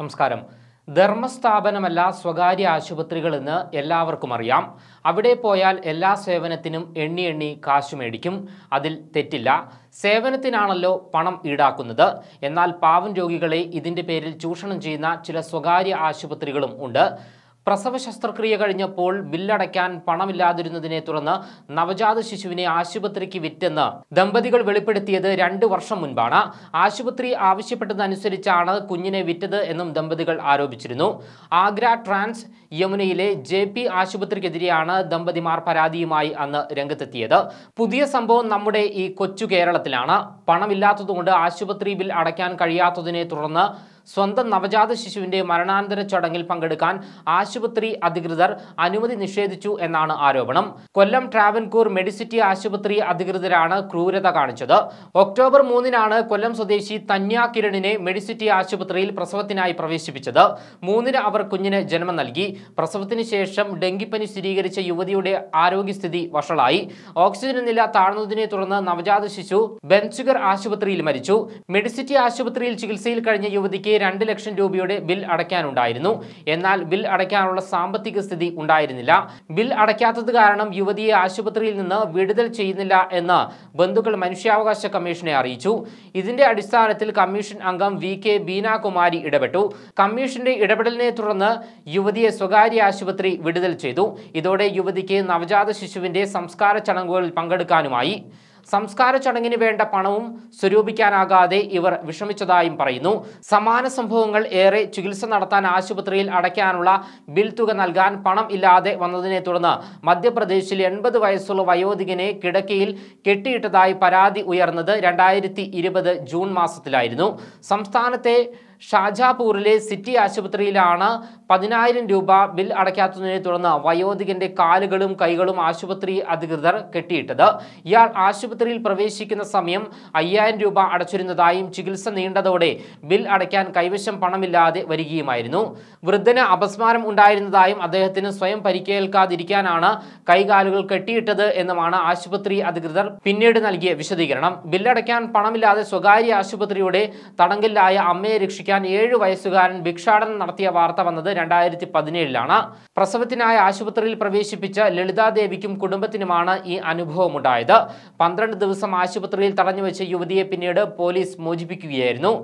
നമസ്കാരം ധർമ്മസ്ഥാപനമല്ല സ്വകാര്യ ആശുപത്രികൾ എന്ന് എല്ലാവർക്കും അറിയാം അവിടെ പോയാൽ എല്ലാ സേവനത്തിനും എണ്ണി എണ്ണി കാശ് മേടിക്കും അതിൽ തെറ്റില്ല സേവനത്തിനാണല്ലോ പണം ഈടാക്കുന്നത് എന്നാൽ പാവം രോഗികളെ ഇതിൻ്റെ പേരിൽ ചൂഷണം ചെയ്യുന്ന ചില സ്വകാര്യ ആശുപത്രികളും ഉണ്ട് പ്രസവ ശസ്ത്രക്രിയ കഴിഞ്ഞപ്പോൾ ബില്ലടയ്ക്കാൻ പണമില്ലാതിരുന്നതിനെ തുടർന്ന് നവജാത ശിശുവിനെ ആശുപത്രിക്ക് വിറ്റെന്ന് ദമ്പതികൾ വെളിപ്പെടുത്തിയത് രണ്ട് വർഷം മുൻപാണ് ആശുപത്രി ആവശ്യപ്പെട്ടതനുസരിച്ചാണ് കുഞ്ഞിനെ വിറ്റത് എന്നും ദമ്പതികൾ ആരോപിച്ചിരുന്നു ആഗ്ര ട്രാൻസ് യമുനയിലെ ജെ പി ആശുപത്രിക്കെതിരെയാണ് ദമ്പതിമാർ പരാതിയുമായി അന്ന് രംഗത്തെത്തിയത് പുതിയ സംഭവം നമ്മുടെ ഈ കൊച്ചു കേരളത്തിലാണ് പണമില്ലാത്തതുകൊണ്ട് ആശുപത്രി ബിൽ അടയ്ക്കാൻ കഴിയാത്തതിനെ തുടർന്ന് സ്വന്തം നവജാത ശിശുവിന്റെ മരണാനന്തര ചടങ്ങിൽ പങ്കെടുക്കാൻ ആശുപത്രി അധികൃതർ അനുമതി നിഷേധിച്ചു എന്നാണ് ആരോപണം കൊല്ലം ട്രാവൻകൂർ മെഡിസിറ്റി ആശുപത്രി അധികൃതരാണ് ക്രൂരത കാണിച്ചത് ഒക്ടോബർ മൂന്നിനാണ് കൊല്ലം സ്വദേശി തന്യ കിരണിനെ മെഡിസിറ്റി ആശുപത്രിയിൽ പ്രസവത്തിനായി പ്രവേശിപ്പിച്ചത് മൂന്നിന് അവർ കുഞ്ഞിന് ജന്മം നൽകി പ്രസവത്തിന് ശേഷം ഡെങ്കിപ്പനി സ്ഥിരീകരിച്ച യുവതിയുടെ ആരോഗ്യസ്ഥിതി വഷളായി ഓക്സിജൻ നില താഴ്ന്നതിനെ തുടർന്ന് നവജാത ശിശു ബെൻസുഗർ ആശുപത്രിയിൽ മരിച്ചു മെഡിസിറ്റി ആശുപത്രിയിൽ ചികിത്സയിൽ കഴിഞ്ഞ യുവതിക്ക് രണ്ട് ലക്ഷം രൂപയുടെ ബിൽ അടയ്ക്കാനുണ്ടായിരുന്നു എന്നാൽ ബിൽ അടയ്ക്കാനുള്ള സാമ്പത്തിക സ്ഥിതി ഉണ്ടായിരുന്നില്ല ബിൽ അടയ്ക്കാത്തത് കാരണം യുവതിയെ ആശുപത്രിയിൽ നിന്ന് വിടുതൽ ചെയ്യുന്നില്ല എന്ന് ബന്ധുക്കൾ മനുഷ്യാവകാശ കമ്മീഷനെ അറിയിച്ചു ഇതിന്റെ അടിസ്ഥാനത്തിൽ കമ്മീഷൻ അംഗം വി കെ ബീനാകുമാരി ഇടപെട്ടു കമ്മീഷന്റെ ഇടപെടലിനെ തുടർന്ന് യുവതിയെ സ്വകാര്യ ആശുപത്രി വിടുതൽ ചെയ്തു ഇതോടെ യുവതിക്ക് നവജാത ശിശുവിന്റെ സംസ്കാര ചടങ്ങുകളിൽ പങ്കെടുക്കാനുമായി സംസ്കാര ചടങ്ങിന് വേണ്ട പണവും സ്വരൂപിക്കാനാകാതെ ഇവർ വിഷമിച്ചതായും പറയുന്നു സമാന സംഭവങ്ങൾ ഏറെ ചികിത്സ നടത്താൻ ആശുപത്രിയിൽ അടയ്ക്കാനുള്ള ബിൽ തുക നൽകാൻ പണം ഇല്ലാതെ വന്നതിനെ തുടർന്ന് മധ്യപ്രദേശിൽ എൺപത് വയസ്സുള്ള വയോധികനെ കിടക്കയിൽ കെട്ടിയിട്ടതായി പരാതി ഉയർന്നത് രണ്ടായിരത്തി ജൂൺ മാസത്തിലായിരുന്നു സംസ്ഥാനത്തെ ഷാജാപൂരിലെ സിറ്റി ആശുപത്രിയിലാണ് പതിനായിരം രൂപ ബിൽ അടയ്ക്കാത്തതിനെ തുടർന്ന് വയോധികന്റെ കാലുകളും കൈകളും ആശുപത്രി അധികൃതർ കെട്ടിയിട്ടത് ഇയാൾ ആശുപത്രിയിൽ പ്രവേശിക്കുന്ന സമയം അയ്യായിരം രൂപ അടച്ചിരുന്നതായും ചികിത്സ നീണ്ടതോടെ ബിൽ അടയ്ക്കാൻ കൈവശം പണമില്ലാതെ വരികയുമായിരുന്നു വൃദ്ധന് അപസ്മാരം ഉണ്ടായിരുന്നതായും അദ്ദേഹത്തിന് സ്വയം പരിക്കേൽക്കാതിരിക്കാനാണ് കൈകാലുകൾ കെട്ടിയിട്ടത് എന്നുമാണ് ആശുപത്രി അധികൃതർ പിന്നീട് നൽകിയ വിശദീകരണം ബില്ലടയ്ക്കാൻ പണമില്ലാതെ സ്വകാര്യ ആശുപത്രിയുടെ തടങ്കലിലായ അമ്മയെ രക്ഷിക്കാൻ പ്രസവിക്കാൻ ഏഴ് വയസ്സുകാരൻ ഭിക്ഷാടനം നടത്തിയ വാർത്ത വന്നത് രണ്ടായിരത്തി പതിനേഴിലാണ് പ്രസവത്തിനായി ആശുപത്രിയിൽ പ്രവേശിപ്പിച്ച ലളിതാദേവിക്കും കുടുംബത്തിനുമാണ് ഈ അനുഭവമുണ്ടായത് പന്ത്രണ്ട് ദിവസം ആശുപത്രിയിൽ തടഞ്ഞുവെച്ച യുവതിയെ പിന്നീട് പോലീസ് മോചിപ്പിക്കുകയായിരുന്നു